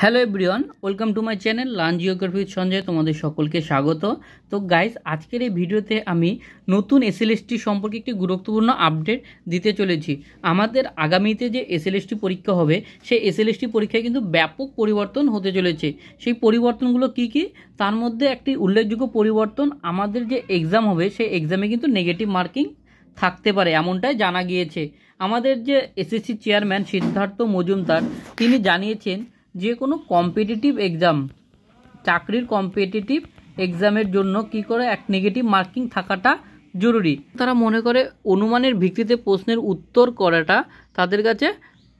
hello everyone welcome to my channel learn geography Sanjay তোমাদের সকলকে স্বাগত তো গাইজ আজকের এই ভিডিওতে আমি নতুন এসএলএসটি সম্পর্কে একটি গুরুত্বপূর্ণ আপডেট দিতে চলেছি আমাদের আগামীতে যে এসএলএসটি পরীক্ষা হবে সেই এসএলএসটি পরীক্ষায় কিন্তু ব্যাপক পরিবর্তন হতে চলেছে সেই পরিবর্তনগুলো কি কি তার মধ্যে একটি উল্লেখযোগ্য পরিবর্তন আমাদের যে এক্সাম হবে সেই এক্সামে কিন্তু নেগেটিভ মার্কিং থাকতে পারে এমনটাই জানা গিয়েছে আমাদের যে এসএসসি চেয়ারম্যান সিদ্ধার্থ মজুমদার তিনি জানিয়েছেন যে কোনো কম্পিটিটিভ এক্সাম চাকরির কম্পিটিটিভ এক্সামের জন্য কি করে এক নেগেটিভ মার্কিং থাকাটা জরুরি তারা মনে করে অনুমানের ভিত্তিতে প্রশ্নের উত্তর করাটা তাদের কাছে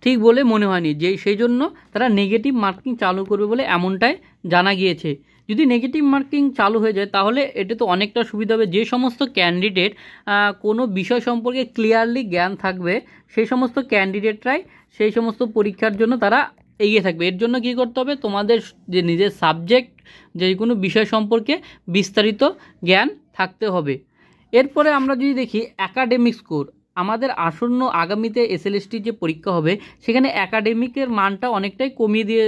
ঠিক বলে মনে হয়নি যে সেই জন্য তারা নেগেটিভ মার্কিং চালু করবে বলে এমনটাই জানা গিয়েছে যদি নেগেটিভ মার্কিং চালু হয়ে যায় তাহলে এটা তো অনেকটা সুবিধা হবে যে সমস্ত ক্যান্ডিডেট কোনো বিষয় সম্পর্কে ক্লিয়ারলি জ্ঞান থাকবে সেই সমস্ত ক্যান্ডিডেটরাই সেই সমস্ত পরীক্ষার জন্য তারা এগিয়ে থাকবে এর জন্য কি করতে হবে তোমাদের যে নিজের সাবজেক্ট যে কোনো বিষয় সম্পর্কে বিস্তারিত জ্ঞান থাকতে হবে এরপরে আমরা যদি দেখি অ্যাকাডেমিক স্কোর আমাদের আসন্ন আগামীতে এসএলএসটির যে পরীক্ষা হবে সেখানে অ্যাকাডেমিকের মানটা অনেকটাই কমিয়ে দিয়ে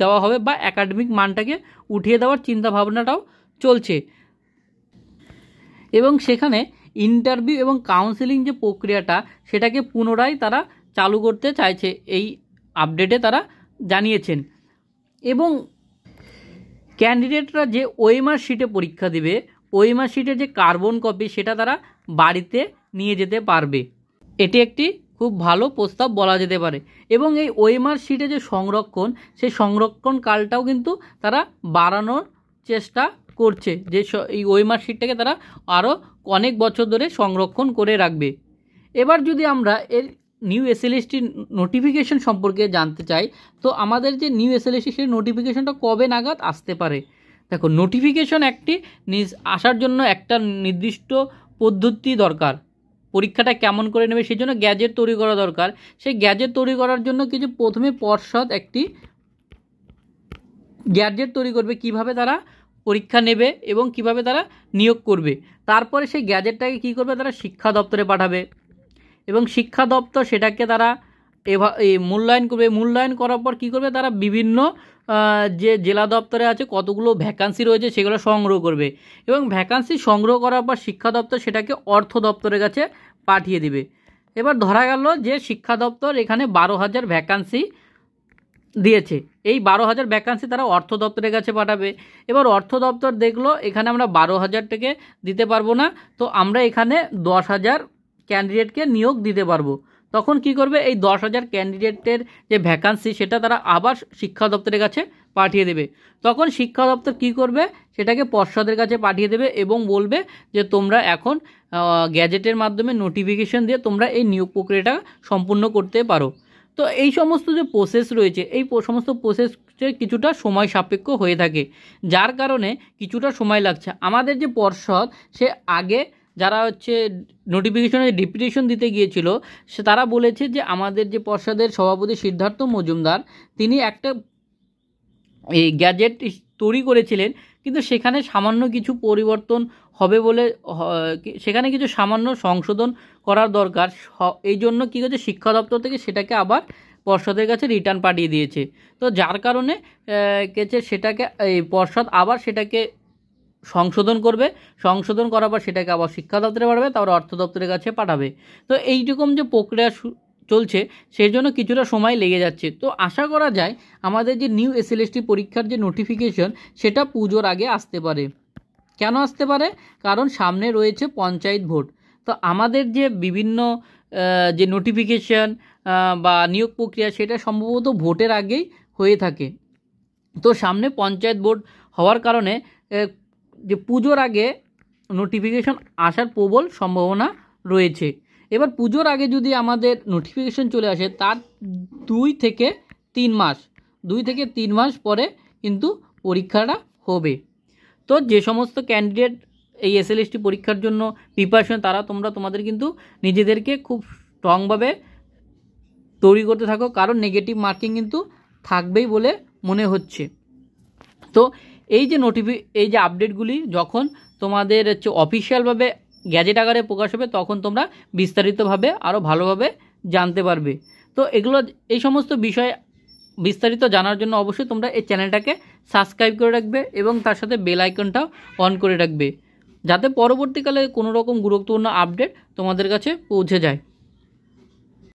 দেওয়া হবে বা অ্যাকাডেমিক মানটাকে উঠিয়ে দেওয়ার চিন্তা ভাবনাটাও চলছে এবং সেখানে ইন্টারভিউ এবং কাউন্সেলিং যে প্রক্রিয়াটা সেটাকে পুনরায় তারা চালু করতে চাইছে এই আপডেটে তারা জানিয়েছেন এবং ক্যান্ডিডেটরা যে ওয়েমার শিটে পরীক্ষা দেবে ওয়েমার শিটে যে কার্বন কপি সেটা তারা বাড়িতে নিয়ে যেতে পারবে এটি একটি খুব ভালো প্রস্তাব বলা যেতে পারে এবং এই ওয়েমার শিটে যে সংরক্ষণ সেই সংরক্ষণ কালটাও কিন্তু তারা বাড়ানোর চেষ্টা করছে যে এই ওয়েমার শিটটাকে তারা আরও অনেক বছর ধরে সংরক্ষণ করে রাখবে এবার যদি আমরা এর নিউ এসএলএসটি নোটিফিকেশন সম্পর্কে জানতে চাই তো আমাদের যে নিউ এসএলএসটি সেই নোটিফিকেশনটা কবে নাগাদ আসতে পারে দেখো নোটিফিকেশন একটি নিজ আসার জন্য একটা নির্দিষ্ট পদ্ধতি দরকার পরীক্ষাটা কেমন করে নেবে সেই জন্য গ্যাজেট তৈরি করা দরকার সেই গ্যাজেট তৈরি করার জন্য কিছু প্রথমে পর্ষদ একটি গ্যাজেট তৈরি করবে কিভাবে তারা পরীক্ষা নেবে এবং কিভাবে তারা নিয়োগ করবে তারপরে সেই গ্যাজেটটাকে কি করবে তারা শিক্ষা দপ্তরে পাঠাবে এবং শিক্ষা দপ্তর সেটাকে তারা এভা মূল্যায়ন করবে মূল্যায়ন করার পর কী করবে তারা বিভিন্ন যে জেলা দপ্তরে আছে কতগুলো ভ্যাকান্সি রয়েছে সেগুলো সংগ্রহ করবে এবং ভ্যাকান্সি সংগ্রহ করার পর শিক্ষা দপ্তর সেটাকে অর্থ দপ্তরের কাছে পাঠিয়ে দিবে এবার ধরা গেল যে শিক্ষা দপ্তর এখানে বারো হাজার ভ্যাকান্সি দিয়েছে এই বারো হাজার ভ্যাকান্সি তারা অর্থ দপ্তরের কাছে পাঠাবে এবার অর্থ দপ্তর দেখলো এখানে আমরা বারো হাজার থেকে দিতে পারবো না তো আমরা এখানে দশ হাজার ক্যান্ডিডেটকে নিয়োগ দিতে পারবো তখন কি করবে এই দশ হাজার ক্যান্ডিডেটের যে ভ্যাকান্সি সেটা তারা আবার শিক্ষা দপ্তরের কাছে পাঠিয়ে দেবে তখন শিক্ষা দপ্তর কী করবে সেটাকে পর্ষদের কাছে পাঠিয়ে দেবে এবং বলবে যে তোমরা এখন গ্যাজেটের মাধ্যমে নোটিফিকেশন দিয়ে তোমরা এই নিয়োগ প্রক্রিয়াটা সম্পূর্ণ করতে পারো তো এই সমস্ত যে প্রসেস রয়েছে এই সমস্ত প্রসেসের কিছুটা সময় সাপেক্ষ হয়ে থাকে যার কারণে কিছুটা সময় লাগছে আমাদের যে পর্ষদ সে আগে যারা হচ্ছে নোটিফিকেশনে ডিপুটেশন দিতে গিয়েছিল সে তারা বলেছে যে আমাদের যে পর্ষদের সভাপতি সিদ্ধার্থ মজুমদার তিনি একটা এই গ্যাজেট তৈরি করেছিলেন কিন্তু সেখানে সামান্য কিছু পরিবর্তন হবে বলে সেখানে কিছু সামান্য সংশোধন করার দরকার এই জন্য কী হচ্ছে শিক্ষা দপ্তর থেকে সেটাকে আবার পর্ষদের কাছে রিটার্ন পাঠিয়ে দিয়েছে তো যার কারণে কেছে সেটাকে এই পর্ষদ আবার সেটাকে সংশোধন করবে সংশোধন করার পর সেটাকে আবার শিক্ষা দপ্তরে পাঠাবে তারপর অর্থ দপ্তরের কাছে পাঠাবে তো এইরকম যে প্রক্রিয়া চলছে সেই জন্য কিছুটা সময় লেগে যাচ্ছে তো আশা করা যায় আমাদের যে নিউ এসএলএসটি পরীক্ষার যে নোটিফিকেশন সেটা পুজোর আগে আসতে পারে কেন আসতে পারে কারণ সামনে রয়েছে পঞ্চায়েত ভোট তো আমাদের যে বিভিন্ন যে নোটিফিকেশন বা নিয়োগ প্রক্রিয়া সেটা সম্ভবত ভোটের আগেই হয়ে থাকে তো সামনে পঞ্চায়েত ভোট হওয়ার কারণে যে পুজোর আগে নোটিফিকেশন আসার প্রবল সম্ভাবনা রয়েছে এবার পুজোর আগে যদি আমাদের নোটিফিকেশন চলে আসে তার দুই থেকে তিন মাস দুই থেকে তিন মাস পরে কিন্তু পরীক্ষাটা হবে তো যে সমস্ত ক্যান্ডিডেট এই এসএলএসটি পরীক্ষার জন্য প্রিপারেশন তারা তোমরা তোমাদের কিন্তু নিজেদেরকে খুব স্ট্রংভাবে তৈরি করতে থাকো কারণ নেগেটিভ মার্কিং কিন্তু থাকবেই বলে মনে হচ্ছে তো এই যে নোটিফি এই যে আপডেটগুলি যখন তোমাদের হচ্ছে অফিসিয়ালভাবে গ্যাজেট আকারে প্রকাশ হবে তখন তোমরা বিস্তারিতভাবে আরও ভালোভাবে জানতে পারবে তো এগুলো এই সমস্ত বিষয় বিস্তারিত জানার জন্য অবশ্যই তোমরা এই চ্যানেলটাকে সাবস্ক্রাইব করে রাখবে এবং তার সাথে বেল আইকনটাও অন করে রাখবে যাতে পরবর্তীকালে কোনো রকম গুরুত্বপূর্ণ আপডেট তোমাদের কাছে পৌঁছে যায়